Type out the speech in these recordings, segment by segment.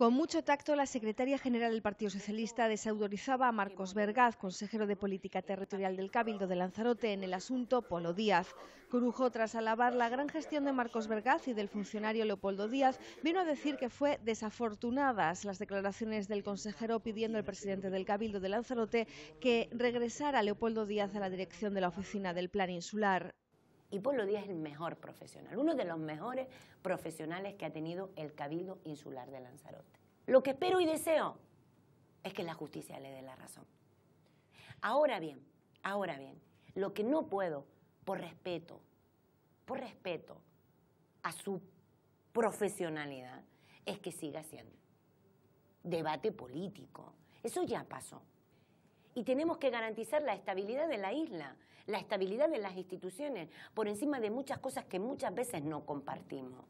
Con mucho tacto, la secretaria general del Partido Socialista desautorizaba a Marcos Vergaz, consejero de Política Territorial del Cabildo de Lanzarote, en el asunto Polo Díaz. Crujo, tras alabar la gran gestión de Marcos Vergaz y del funcionario Leopoldo Díaz, vino a decir que fue desafortunadas las declaraciones del consejero pidiendo al presidente del Cabildo de Lanzarote que regresara Leopoldo Díaz a la dirección de la oficina del Plan Insular. Y lo Díaz es el mejor profesional, uno de los mejores profesionales que ha tenido el Cabildo Insular de Lanzarote. Lo que espero y deseo es que la justicia le dé la razón. Ahora bien, ahora bien, lo que no puedo, por respeto, por respeto a su profesionalidad, es que siga siendo debate político. Eso ya pasó y tenemos que garantizar la estabilidad de la isla, la estabilidad de las instituciones, por encima de muchas cosas que muchas veces no compartimos.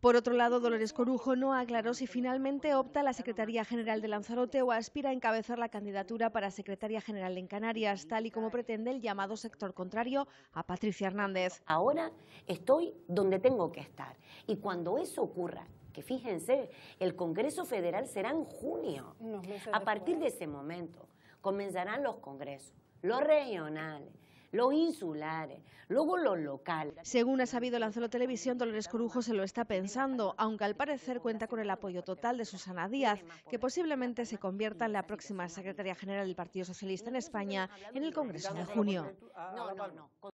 Por otro lado, Dolores Corujo no aclaró si finalmente opta la Secretaría General de Lanzarote o aspira a encabezar la candidatura para Secretaría General en Canarias, tal y como pretende el llamado sector contrario a Patricia Hernández. Ahora estoy donde tengo que estar y cuando eso ocurra, que fíjense, el Congreso Federal será en junio, a partir de ese momento comenzarán los congresos, los regionales, los insulares, luego los locales. Según ha sabido Lanzalo Televisión, Dolores Corujo se lo está pensando, aunque al parecer cuenta con el apoyo total de Susana Díaz, que posiblemente se convierta en la próxima secretaria general del Partido Socialista en España en el Congreso de junio.